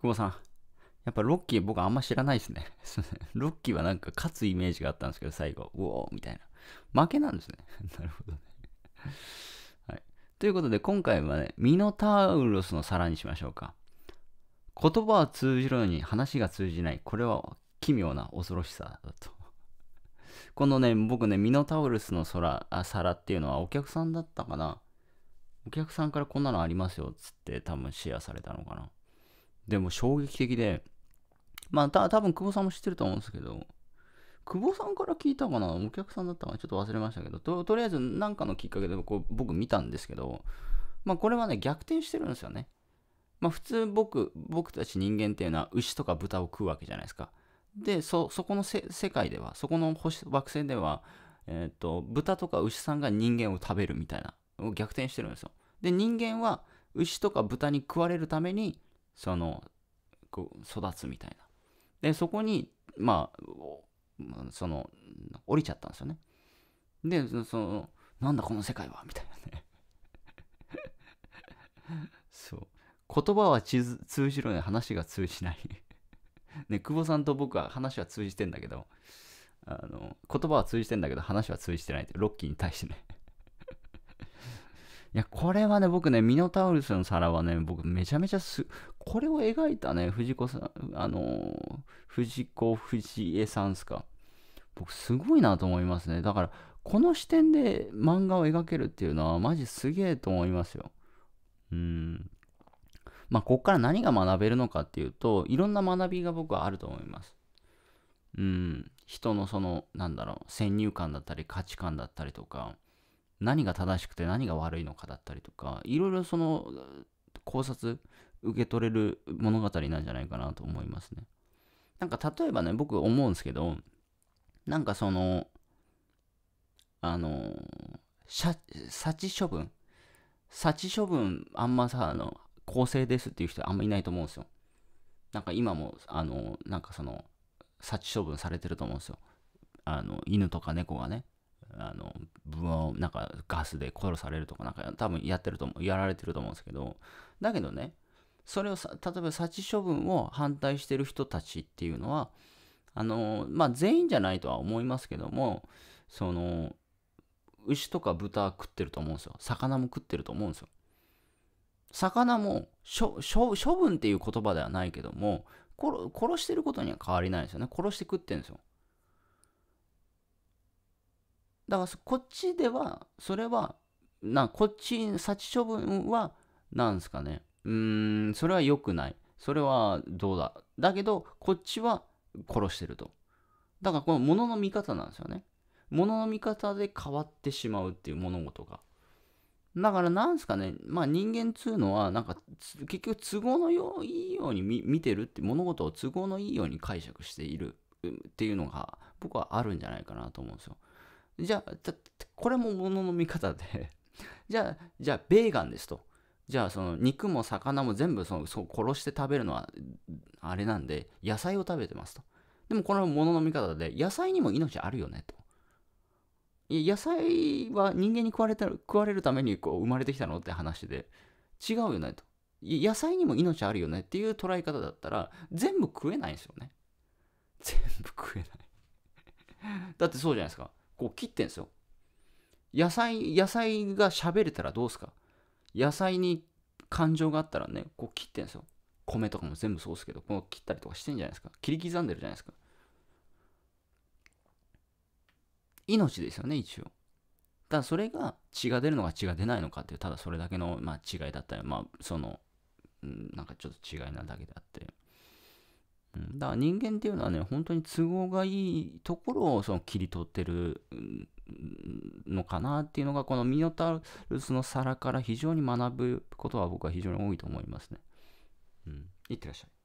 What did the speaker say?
久保さん。やっぱロッキー僕あんま知らないですね。ロッキーはなんか勝つイメージがあったんですけど、最後、うおーみたいな。負けなんですね。なるほどね。はい。ということで、今回はね、ミノタウロスの皿にしましょうか。言葉は通じるのに話が通じない。これは奇妙な恐ろしさだと。このね、僕ね、ミノタウルスの空、あ皿っていうのはお客さんだったかな。お客さんからこんなのありますよっつって多分シェアされたのかな。でも衝撃的で、まあた多分久保さんも知ってると思うんですけど、久保さんから聞いたかなお客さんだったかなちょっと忘れましたけど、ととりあえず何かのきっかけでこう僕見たんですけど、まあこれはね、逆転してるんですよね。まあ普通僕、僕たち人間っていうのは牛とか豚を食うわけじゃないですか。で、そ、そこの世界では、そこの星、惑星では、えっ、と、豚とか牛さんが人間を食べるみたいな、逆転してるんですよ。で、人間は牛とか豚に食われるために、そのこう育つみたいなでそこにまあその降りちゃったんですよねでそのなんだこの世界はみたいなね そう言葉は通じるのに話が通じない ね久保さんと僕は話は通じてんだけどあの言葉は通じてんだけど話は通じてないってロッキーに対してねいや、これはね、僕ね、ミノタウルスの皿はね、僕めちゃめちゃす、これを描いたね、藤子さん、あのー、藤子藤江さんですか。僕すごいなと思いますね。だから、この視点で漫画を描けるっていうのは、マジすげえと思いますよ。うん。まあ、こっから何が学べるのかっていうと、いろんな学びが僕はあると思います。うん。人のその、なんだろう、先入観だったり、価値観だったりとか、何が正しくて何が悪いのかだったりとかいろいろその考察受け取れる物語なんじゃないかなと思いますねなんか例えばね僕思うんですけどなんかそのあの殺処分殺処分あんまさあの公正ですっていう人あんまいないと思うんですよなんか今もあのなんかその殺処分されてると思うんですよあの犬とか猫がねあの分をなんかガスで殺されるとかなんか多分やってると思うやられてると思うんですけどだけどねそれをさ例えば殺処分を反対してる人たちっていうのはあのまあ全員じゃないとは思いますけどもその牛とか豚食ってると思うんですよ魚も食ってると思うんですよ魚も処分っていう言葉ではないけども殺してることには変わりないんですよね殺して食ってるんですよだからこっちではそれはなこっち殺処分はなんすかねうーんそれは良くないそれはどうだだけどこっちは殺してるとだからこの物の見方なんですよね物の見方で変わってしまうっていう物事がだからなんすかねまあ人間っつうのはなんか結局都合のよいいように見てるって物事を都合のいいように解釈しているっていうのが僕はあるんじゃないかなと思うんですよじゃあ、これもものの見方で じゃあ、じゃあ、ベーガンですと。じゃあ、その肉も魚も全部そのそう殺して食べるのはあれなんで、野菜を食べてますと。でも、これももの見方で、野菜にも命あるよねと。いや野菜は人間に食われた食われるためにこう生まれてきたのって話で、違うよねと。野菜にも命あるよねっていう捉え方だったら、全部食えないんですよね。全部食えない だってそうじゃないですか。こう切ってんですよ。野菜、野菜が喋れたらどうすか野菜に感情があったらね、こう切ってんですよ。米とかも全部そうですけど、こう切ったりとかしてんじゃないですか。切り刻んでるじゃないですか。命ですよね、一応。ただそれが血が出るのか血が出ないのかっていう、ただそれだけの、まあ、違いだったり、まあその、ん、なんかちょっと違いなだけであって。だから人間っていうのはね、本当に都合がいいところをその切り取ってるのかなっていうのが、このミノタルスの皿から非常に学ぶことは僕は非常に多いと思いますね。うん。いってらっしゃい。